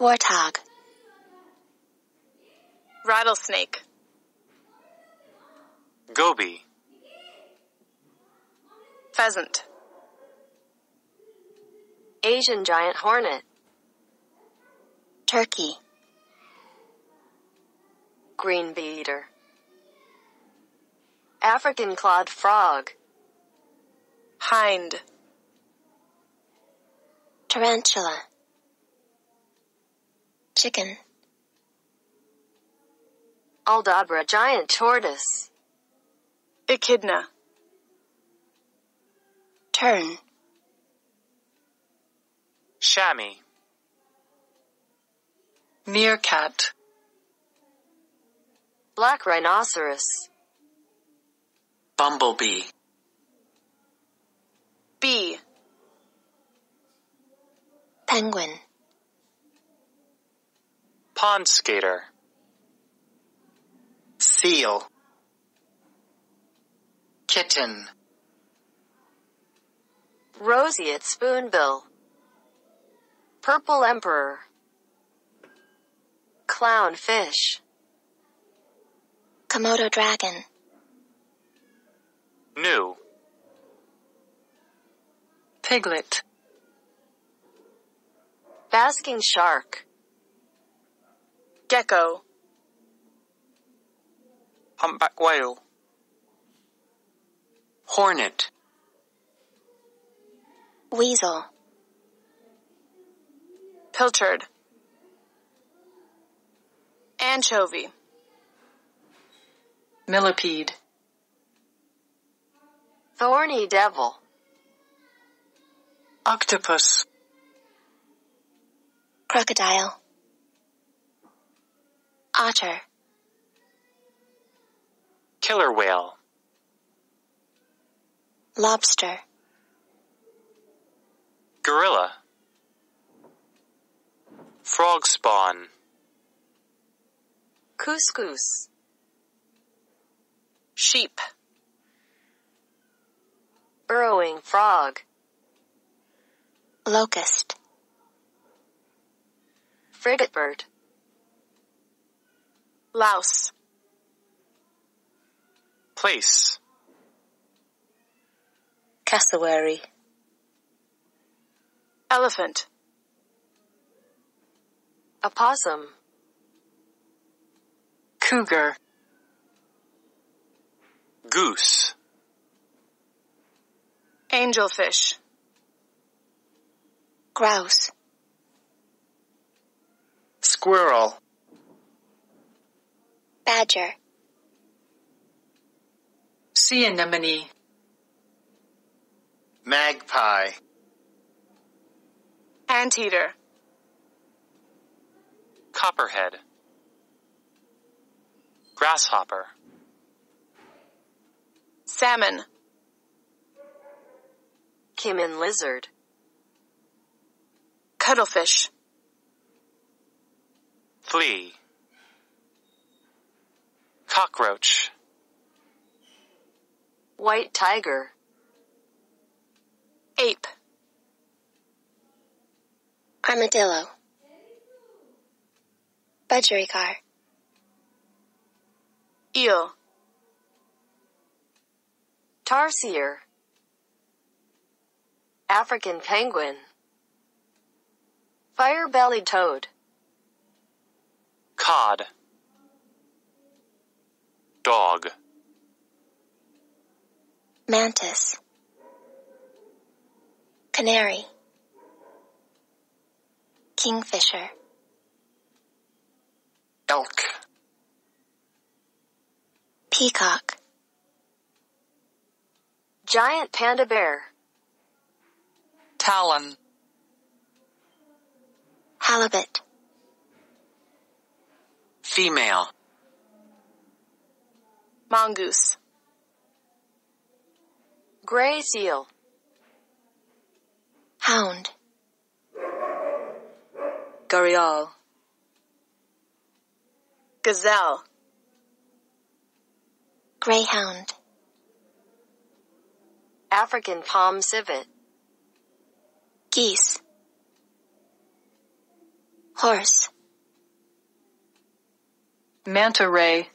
Warthog. Rattlesnake. Goby. Pheasant. Asian giant hornet. Turkey. Green beater. African clawed frog. Hind. Tarantula. Chicken. Aldabra giant tortoise. Echidna. Turn. Chamois. Meerkat. Black rhinoceros. Bumblebee. Bee. Penguin. Pond skater. Seal. Kitten. Roseate spoonbill. Purple emperor. Clownfish. Komodo dragon. New. Piglet. Basking shark. Gecko. Humpback whale. Hornet. Weasel. Pilchard. Anchovy. Millipede. Thorny devil. Octopus. Crocodile. Otter. Killer whale. Lobster. Gorilla. Frog spawn. Couscous. Sheep. Burrowing frog. Locust. Frigate bird. Blouse. Place. Cassowary. Elephant. Opossum. Cougar. Goose. Angelfish. Grouse. Squirrel. Badger. Sea anemone. Magpie. Anteater. Copperhead. Grasshopper. Salmon. Cayman lizard. Cuttlefish. Flea cockroach, white tiger, ape, armadillo, budgerigar, eel, tarsier, African penguin, fire-bellied toad, cod. Dog. Mantis. Canary. Kingfisher. Elk. Peacock. Giant panda bear. Talon. Halibut. Female mongoose, gray seal, hound, gharial, gazelle, greyhound, African palm civet, geese, horse, manta ray,